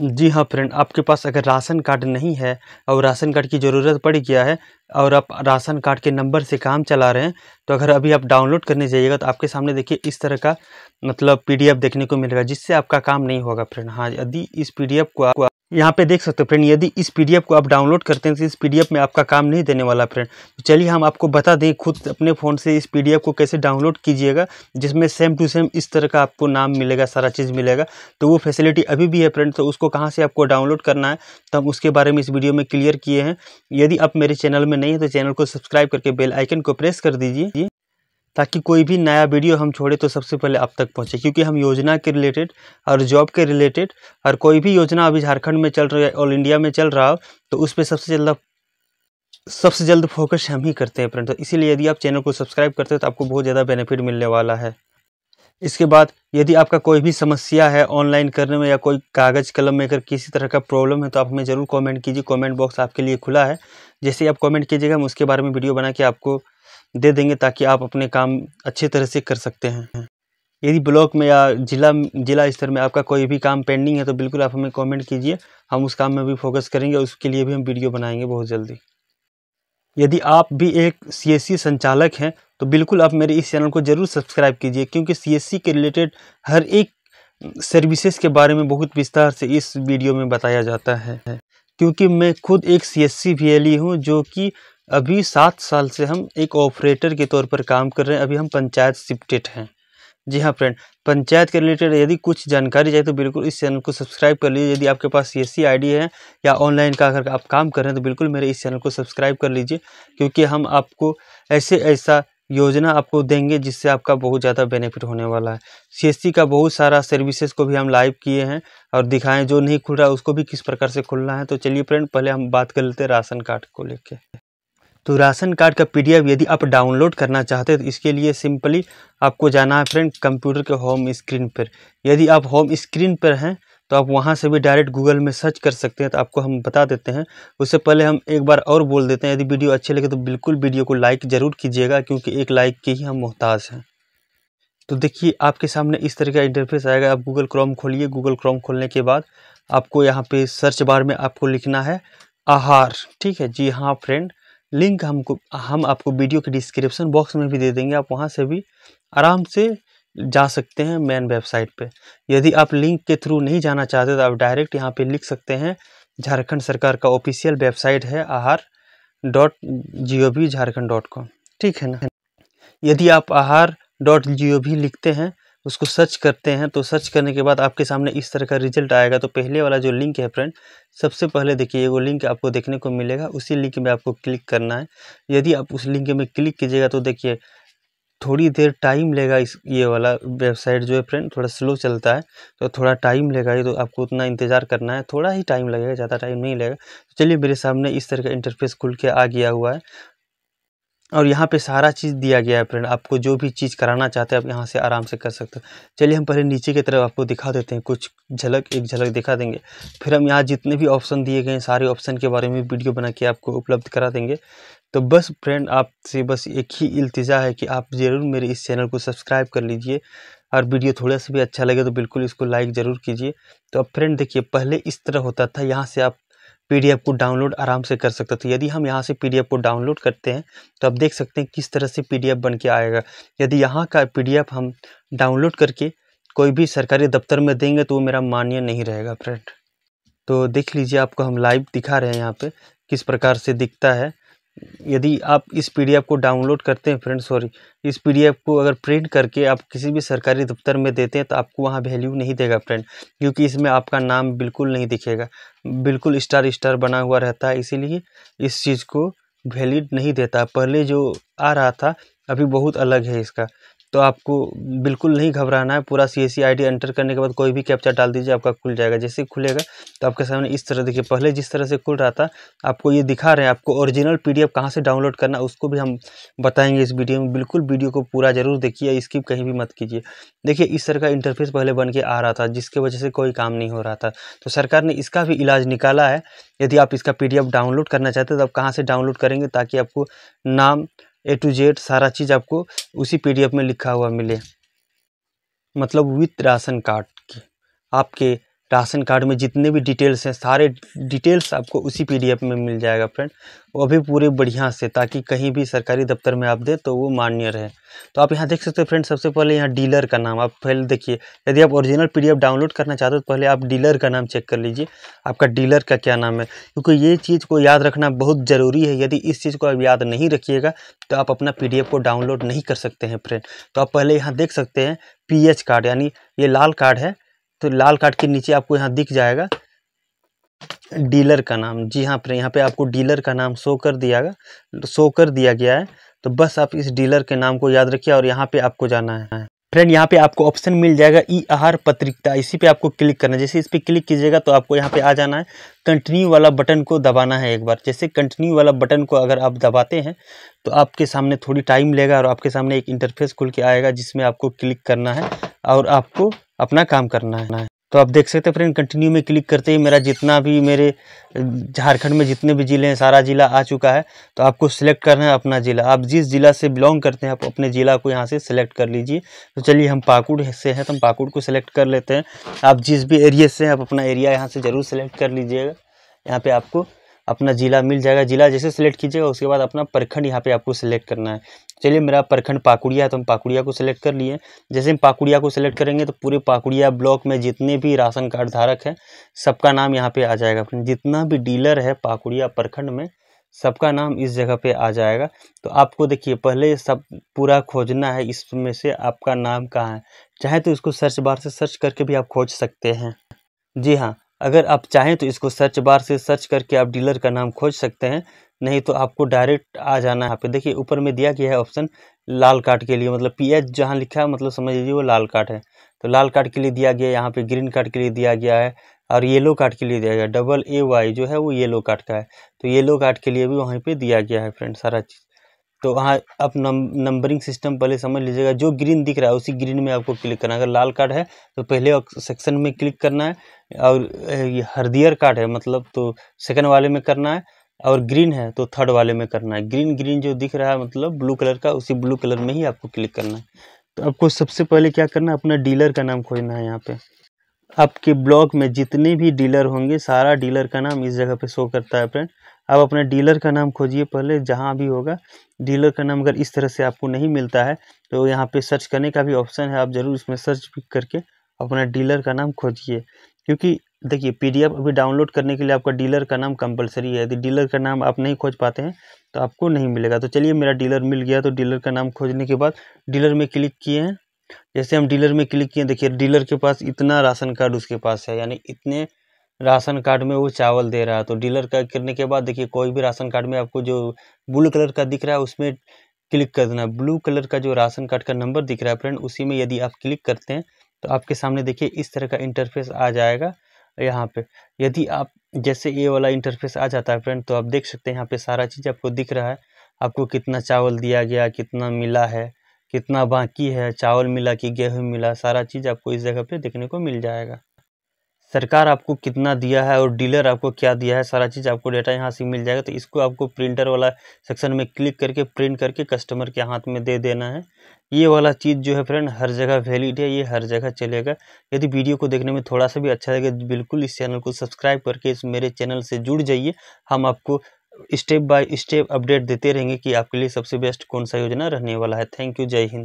जी हाँ फ्रेंड आपके पास अगर राशन कार्ड नहीं है और राशन कार्ड की ज़रूरत पड़ गया है और आप राशन कार्ड के नंबर से काम चला रहे हैं तो अगर अभी आप डाउनलोड करने जाइएगा तो आपके सामने देखिए इस तरह का मतलब पीडीएफ देखने को मिलेगा जिससे आपका काम नहीं होगा फ्रेंड हाँ यदि इस पीडीएफ को आप यहाँ पे देख सकते हो फ्रेंड यदि इस पीडीएफ को आप डाउनलोड करते हैं तो इस पीडीएफ में आपका काम नहीं देने वाला फ्रेंड तो चलिए हम आपको बता दें खुद अपने फ़ोन से इस पीडीएफ को कैसे डाउनलोड कीजिएगा जिसमें सेम टू सेम इस तरह का आपको नाम मिलेगा सारा चीज़ मिलेगा तो वो फैसिलिटी अभी भी है फ्रेंड तो उसको कहाँ से आपको डाउनलोड करना है तो हम उसके बारे में इस वीडियो में क्लियर किए हैं यदि आप मेरे चैनल में नहीं है तो चैनल को सब्सक्राइब करके बेल आइकन को प्रेस कर दीजिए ताकि कोई भी नया वीडियो हम छोड़े तो सबसे पहले आप तक पहुंचे क्योंकि हम योजना के रिलेटेड और जॉब के रिलेटेड और कोई भी योजना अभी झारखंड में चल रहा है ऑल इंडिया में चल रहा हो तो उस पर सबसे जल्द सबसे जल्द फोकस हम ही करते हैं फ्रेंड तो इसीलिए यदि आप चैनल को सब्सक्राइब करते हो तो आपको बहुत ज़्यादा बेनिफिट मिलने वाला है इसके बाद यदि आपका कोई भी समस्या है ऑनलाइन करने में या कोई कागज़ कलम में अगर किसी तरह का प्रॉब्लम है तो आप हमें ज़रूर कमेंट कीजिए कमेंट बॉक्स आपके लिए खुला है जैसे आप कमेंट कीजिएगा हम उसके बारे में वीडियो बना के आपको दे देंगे ताकि आप अपने काम अच्छी तरह से कर सकते हैं यदि ब्लॉक में या जिला जिला स्तर में आपका कोई भी काम पेंडिंग है तो बिल्कुल आप हमें कमेंट कीजिए हम उस काम में भी फोकस करेंगे उसके लिए भी हम वीडियो बनाएंगे बहुत जल्दी यदि आप भी एक सीएससी संचालक हैं तो बिल्कुल आप मेरे इस चैनल को ज़रूर सब्सक्राइब कीजिए क्योंकि सीएससी के रिलेटेड हर एक सर्विसेज के बारे में बहुत विस्तार से इस वीडियो में बताया जाता है क्योंकि मैं खुद एक सी एस सी हूँ जो कि अभी सात साल से हम एक ऑपरेटर के तौर पर काम कर रहे हैं अभी हम पंचायत शिफ्टेड हैं जी हाँ फ्रेंड पंचायत के रिलेटेड यदि कुछ जानकारी चाहिए तो बिल्कुल इस चैनल को सब्सक्राइब कर लीजिए यदि आपके पास सी एस e है या ऑनलाइन का अगर आप काम कर रहे हैं तो बिल्कुल मेरे इस चैनल को सब्सक्राइब कर लीजिए क्योंकि हम आपको ऐसे ऐसा योजना आपको देंगे जिससे आपका बहुत ज़्यादा बेनिफिट होने वाला है सी e का बहुत सारा सर्विसेज को भी हम लाइव किए हैं और दिखाएं जो नहीं खुल रहा है उसको भी किस प्रकार से खुलना है तो चलिए फ्रेंड पहले हम बात कर लेते हैं राशन कार्ड को लेकर तो राशन कार्ड का पीडीएफ यदि आप डाउनलोड करना चाहते हैं तो इसके लिए सिंपली आपको जाना है फ्रेंड कंप्यूटर के होम स्क्रीन पर यदि आप होम स्क्रीन पर हैं तो आप वहाँ से भी डायरेक्ट गूगल में सर्च कर सकते हैं तो आपको हम बता देते हैं उससे पहले हम एक बार और बोल देते हैं यदि वीडियो अच्छे लगे तो बिल्कुल वीडियो को लाइक ज़रूर कीजिएगा क्योंकि एक लाइक के ही हम मोहताज हैं तो देखिए आपके सामने इस तरह का इंटरफेस आएगा आप गूगल क्रोम खोलिए गूगल क्रोम खोलने के बाद आपको यहाँ पे सर्च बार में आपको लिखना है आहार ठीक है जी हाँ फ्रेंड लिंक हमको हम आपको वीडियो के डिस्क्रिप्शन बॉक्स में भी दे देंगे आप वहाँ से भी आराम से जा सकते हैं मेन वेबसाइट पे यदि आप लिंक के थ्रू नहीं जाना चाहते तो आप डायरेक्ट यहाँ पे लिख सकते हैं झारखंड सरकार का ऑफिशियल वेबसाइट है Aahar dot G O V Jharkhand dot com ठीक है ना यदि आप आहार डॉट जी ओ वी लिखते हैं उसको सर्च करते हैं तो सर्च करने के बाद आपके सामने इस तरह का रिजल्ट आएगा तो पहले वाला जो लिंक है फ्रेंड सबसे पहले देखिए वो लिंक आपको देखने को मिलेगा उसी लिंक में आपको क्लिक करना है यदि आप उस लिंक में क्लिक कीजिएगा तो देखिए थोड़ी देर टाइम लेगा इस ये वाला वेबसाइट जो है फ्रेंड थोड़ा स्लो चलता है तो थोड़ा टाइम लेगा ये तो आपको उतना इंतज़ार करना है थोड़ा ही टाइम लगेगा ज़्यादा टाइम नहीं लगेगा तो चलिए मेरे सामने इस तरह का इंटरफेस खुल के आ गया हुआ है और यहाँ पे सारा चीज़ दिया गया है फ्रेंड आपको जो भी चीज़ कराना चाहते हैं आप यहाँ से आराम से कर सकते हो चलिए हम पहले नीचे की तरफ आपको दिखा देते हैं कुछ झलक एक झलक दिखा देंगे फिर हम यहाँ जितने भी ऑप्शन दिए गए हैं सारे ऑप्शन के बारे में वीडियो बना के आपको उपलब्ध करा देंगे तो बस फ्रेंड आपसे बस एक ही इल्तजा है कि आप ज़रूर मेरे इस चैनल को सब्सक्राइब कर लीजिए और वीडियो थोड़ा सा भी अच्छा लगे तो बिल्कुल इसको लाइक ज़रूर कीजिए तो अब फ्रेंड देखिए पहले इस तरह होता था यहाँ से आप पीडीएफ को डाउनलोड आराम से कर सकते थे तो यदि हम यहाँ से पीडीएफ को डाउनलोड करते हैं तो आप देख सकते हैं किस तरह से पीडीएफ बन के आएगा यदि यहाँ का पीडीएफ हम डाउनलोड करके कोई भी सरकारी दफ्तर में देंगे तो वो मेरा मान्य नहीं रहेगा फ्रेंड तो देख लीजिए आपको हम लाइव दिखा रहे हैं यहाँ पे किस प्रकार से दिखता है यदि आप इस पीडीएफ को डाउनलोड करते हैं फ्रेंड सॉरी इस पीडीएफ को अगर प्रिंट करके आप किसी भी सरकारी दफ्तर में देते हैं तो आपको वहाँ वैल्यू नहीं देगा फ्रेंड क्योंकि इसमें आपका नाम बिल्कुल नहीं दिखेगा बिल्कुल स्टार स्टार बना हुआ रहता है इसीलिए इस चीज़ को वैलिड नहीं देता पहले जो आ रहा था अभी बहुत अलग है इसका तो आपको बिल्कुल नहीं घबराना है पूरा सी एस आईडी एंटर करने के बाद कोई भी कैप्चा डाल दीजिए आपका खुल जाएगा जैसे ही खुलेगा तो आपके सामने इस तरह देखिए पहले जिस तरह से खुल रहा था आपको ये दिखा रहे हैं आपको ओरिजिनल पी डी कहाँ से डाउनलोड करना उसको भी हम बताएंगे इस वीडियो में बिल्कुल वीडियो को पूरा जरूर देखिए स्किप कहीं भी मत कीजिए देखिए इस तरह का इंटरफेस पहले बन के आ रहा था जिसकी वजह से कोई काम नहीं हो रहा था तो सरकार ने इसका भी इलाज निकाला है यदि आप इसका पी डाउनलोड करना चाहते हैं तो आप कहाँ से डाउनलोड करेंगे ताकि आपको नाम ए टू जेड सारा चीज़ आपको उसी पीडीएफ में लिखा हुआ मिले मतलब विथ राशन कार्ड के आपके राशन कार्ड में जितने भी डिटेल्स हैं सारे डिटेल्स आपको उसी पीडीएफ में मिल जाएगा फ्रेंड वो भी पूरे बढ़िया से ताकि कहीं भी सरकारी दफ्तर में आप दें तो वो मान्य रहे तो आप यहाँ देख सकते हो फ्रेंड सबसे पहले यहाँ डीलर का नाम आप पहले देखिए यदि आप ओरिजिनल पीडीएफ डाउनलोड करना चाहते हो तो पहले आप डीलर का नाम चेक कर लीजिए आपका डीलर का क्या नाम है क्योंकि ये चीज़ को याद रखना बहुत ज़रूरी है यदि इस चीज़ को आप याद नहीं रखिएगा तो आप अपना पी को डाउनलोड नहीं कर सकते हैं फ्रेंड तो आप पहले यहाँ देख सकते हैं पी कार्ड यानी ये लाल कार्ड है तो लाल कार्ड के नीचे आपको यहाँ दिख जाएगा डीलर का नाम जी हाँ फिर यहाँ पे आपको डीलर का नाम शो कर दिया गया शो कर दिया गया है तो बस आप इस डीलर के नाम को याद रखिए और यहाँ पे आपको जाना है फ्रेंड यहाँ पे आपको ऑप्शन मिल जाएगा ई आहार पत्रिका इसी पे आपको क्लिक करना है जैसे इस पर क्लिक कीजिएगा तो आपको यहाँ पे आ जाना है कंटिन्यू वाला बटन को दबाना है एक बार जैसे कंटिन्यू वाला बटन को अगर आप दबाते हैं तो आपके सामने थोड़ी टाइम लेगा और आपके सामने एक इंटरफेस खुल के आएगा जिसमें आपको क्लिक करना है और आपको अपना काम करना है तो आप देख सकते हैं फ्रेंड कंटिन्यू में क्लिक करते ही मेरा जितना भी मेरे झारखंड में जितने भी ज़िले हैं सारा ज़िला आ चुका है तो आपको सिलेक्ट करना है अपना ज़िला आप जिस ज़िला से बिलोंग करते हैं आप अपने ज़िला को यहाँ से सिलेक्ट कर लीजिए तो चलिए हम पाकुड़ से हैं तो हम पाकुड़ को सिलेक्ट कर लेते हैं आप जिस भी एरिए से हैं आप अपना एरिया यहाँ से ज़रूर सेलेक्ट कर लीजिएगा यहाँ पर आपको अपना ज़िला मिल जाएगा ज़िला जैसे सेलेक्ट कीजिएगा उसके बाद अपना प्रखंड यहाँ पे आपको सिलेक्ट करना है चलिए मेरा प्रखंड पाकुड़िया है तो हम पाकुड़िया को सिलेक्ट कर लिए जैसे हम पाकुड़िया को सिलेक्ट करेंगे तो पूरे पाकुड़िया ब्लॉक में जितने भी राशन कार्ड धारक हैं सबका नाम यहाँ पे आ जाएगा जितना भी डीलर है पाकुड़िया प्रखंड में सबका नाम इस जगह पे आ जाएगा तो आपको देखिए पहले सब पूरा खोजना है इसमें से आपका नाम कहाँ है चाहे तो इसको सर्च बार से सर्च करके भी आप खोज सकते हैं जी हाँ अगर आप चाहें तो इसको सर्च बार से सर्च करके आप डीलर का नाम खोज सकते हैं नहीं तो आपको डायरेक्ट आ जाना है यहाँ पे देखिए ऊपर में दिया गया है ऑप्शन लाल कार्ड के लिए मतलब पी एच जहाँ लिखा है मतलब समझ लीजिए वो लाल कार्ड है तो लाल कार्ड के लिए दिया गया है यहाँ पे ग्रीन कार्ड के लिए दिया गया है और येलो कार्ड के लिए दिया गया डबल ए वाई जो है वो येलो कार्ड का है तो येलो कार्ड के लिए भी वहीं पर दिया गया है फ्रेंड सारा चीज़ तो वहाँ आप नंबरिंग सिस्टम पहले समझ लीजिएगा जो ग्रीन दिख रहा है उसी ग्रीन में आपको क्लिक करना है अगर लाल कार्ड है तो पहले सेक्शन में क्लिक करना है और हरदियर कार्ड है मतलब तो सेकंड वाले में करना है और ग्रीन है तो थर्ड वाले में करना है ग्रीन ग्रीन जो दिख रहा है मतलब ब्लू कलर का उसी ब्लू कलर में ही आपको क्लिक करना है तो आपको सबसे पहले क्या करना है अपना डीलर का नाम खोजना है यहाँ पे आपके ब्लॉक में जितने भी डीलर होंगे सारा डीलर का नाम इस जगह पे शो करता है फ्रेंड आप अपने डीलर का नाम खोजिए पहले जहाँ भी होगा डीलर का नाम अगर इस तरह से आपको नहीं मिलता है तो यहाँ पे सर्च करने का भी ऑप्शन है आप ज़रूर इसमें सर्च भी करके अपना डीलर का नाम खोजिए क्योंकि देखिए पीडीएफ अभी डाउनलोड करने के लिए आपका डीलर का नाम कंपलसरी है यदि डीलर का नाम आप नहीं खोज पाते हैं तो आपको नहीं मिलेगा तो चलिए मेरा डीलर मिल गया तो डीलर का नाम खोजने के बाद डीलर में क्लिक किए हैं जैसे हम डीलर में क्लिक किए देखिए डीलर के पास इतना राशन कार्ड उसके पास है यानी इतने राशन कार्ड में वो चावल दे रहा है तो डीलर का करने के बाद देखिए कोई भी राशन कार्ड में आपको जो ब्लू कलर का दिख रहा है उसमें क्लिक कर देना ब्लू कलर का जो राशन कार्ड का नंबर दिख रहा है फ्रेंड उसी में यदि आप क्लिक करते हैं तो आपके सामने देखिए इस तरह का इंटरफेस आ जाएगा यहाँ पे यदि आप जैसे ये वाला इंटरफेस आ जाता है फ्रेंड तो आप देख सकते हैं यहाँ पे सारा चीज़ आपको दिख रहा है आपको कितना चावल दिया गया कितना मिला है कितना बाकी है चावल मिला कि गेहूँ मिला सारा चीज़ आपको इस जगह पे देखने को मिल जाएगा सरकार आपको कितना दिया है और डीलर आपको क्या दिया है सारा चीज़ आपको डेटा यहाँ से मिल जाएगा तो इसको आपको प्रिंटर वाला सेक्शन में क्लिक करके प्रिंट करके कस्टमर के हाथ में दे देना है ये वाला चीज़ जो है फ्रेंड हर जगह वैलिड है ये हर जगह चलेगा यदि वीडियो को देखने में थोड़ा सा भी अच्छा लगे तो बिल्कुल इस चैनल को सब्सक्राइब करके इस मेरे चैनल से जुड़ जाइए हम आपको स्टेप बाय स्टेप अपडेट देते रहेंगे कि आपके लिए सबसे बेस्ट कौन सा योजना रहने वाला है थैंक यू जय हिंद